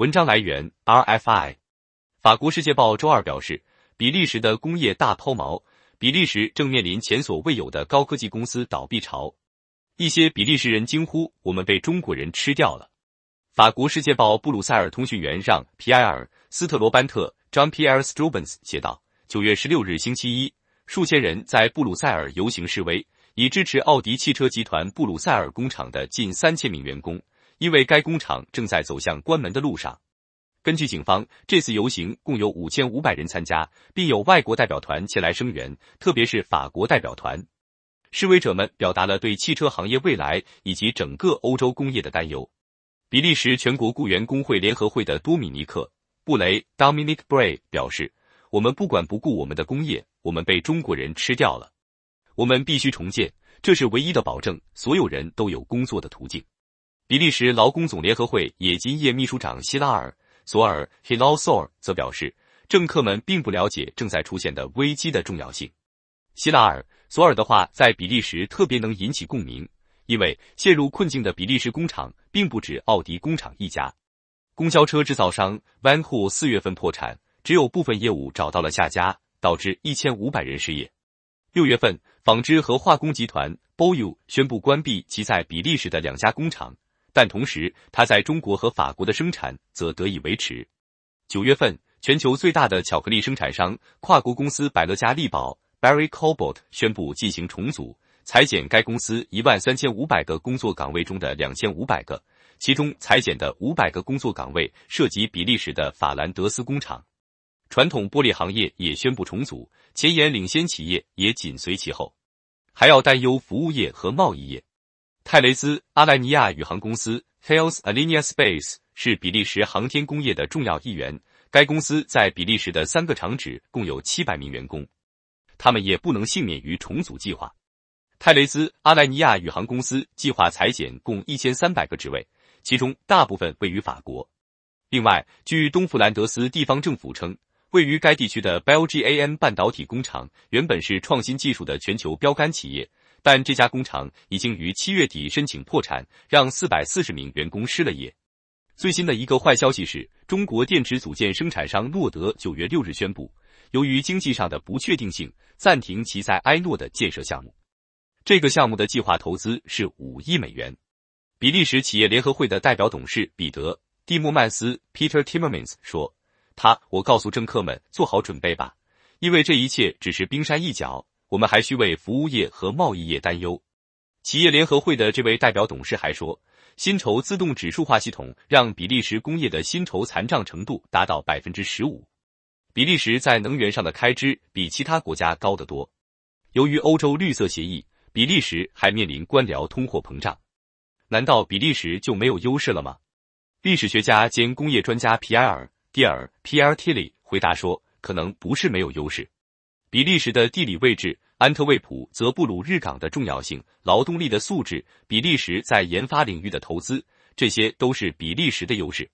文章来源：RFI。法国《世界报》周二表示，比利时的工业大抛锚，比利时正面临前所未有的高科技公司倒闭潮。一些比利时人惊呼：“我们被中国人吃掉了。”法国《世界报》布鲁塞尔通讯员让·皮埃尔·斯特罗班特 j o h n p i e r r e Strubens） 写道：“九月十六日星期一，数千人在布鲁塞尔游行示威，以支持奥迪汽车集团布鲁塞尔工厂的近三千名员工。”因为该工厂正在走向关门的路上，根据警方，这次游行共有五千五百人参加，并有外国代表团前来声援，特别是法国代表团。示威者们表达了对汽车行业未来以及整个欧洲工业的担忧。比利时全国雇员工会联合会的多米尼克·布雷 （Dominic Bray） 表示：“我们不管不顾我们的工业，我们被中国人吃掉了。我们必须重建，这是唯一的保证，所有人都有工作的途径。”比利时劳工总联合会冶金业秘书长希拉尔·索尔 h i l a l s o r 则表示，政客们并不了解正在出现的危机的重要性。希拉尔·索尔的话在比利时特别能引起共鸣，因为陷入困境的比利时工厂并不止奥迪工厂一家。公交车制造商 v a n h u 四月份破产，只有部分业务找到了下家，导致一千五百人失业。六月份，纺织和化工集团 Boyu 宣布关闭其在比利时的两家工厂。但同时，它在中国和法国的生产则得以维持。九月份，全球最大的巧克力生产商跨国公司百乐嘉力宝 （Barry c o l e b a u t 宣布进行重组，裁减该公司一万三千五百个工作岗位中的两千五百个，其中裁减的五百个工作岗位涉及比利时的法兰德斯工厂。传统玻璃行业也宣布重组，前沿领先企业也紧随其后。还要担忧服务业和贸易业。泰雷兹阿莱尼亚宇航公司 t e a l t s Alenia Space） 是比利时航天工业的重要一员。该公司在比利时的三个厂址共有七百名员工，他们也不能幸免于重组计划。泰雷兹阿莱尼亚宇航公司计划裁减共一千三百个职位，其中大部分位于法国。另外，据东弗兰德斯地方政府称，位于该地区的 b e l g i n 半导体工厂原本是创新技术的全球标杆企业。但这家工厂已经于七月底申请破产，让四百四十名员工失了业。最新的一个坏消息是，中国电池组件生产商诺德九月六日宣布，由于经济上的不确定性，暂停其在埃诺的建设项目。这个项目的计划投资是五亿美元。比利时企业联合会的代表董事彼得·蒂莫曼斯 （Peter Timmermans） 说：“他，我告诉政客们做好准备吧，因为这一切只是冰山一角。”我们还需为服务业和贸易业担忧。企业联合会的这位代表董事还说，薪酬自动指数化系统让比利时工业的薪酬残障程度达到百分之十五。比利时在能源上的开支比其他国家高得多。由于欧洲绿色协议，比利时还面临官僚通货膨胀。难道比利时就没有优势了吗？历史学家兼工业专家皮埃尔蒂尔 （Pierre Tilly） 回答说：“可能不是没有优势。”比利时的地理位置，安特卫普、泽布鲁日港的重要性，劳动力的素质，比利时在研发领域的投资，这些都是比利时的优势。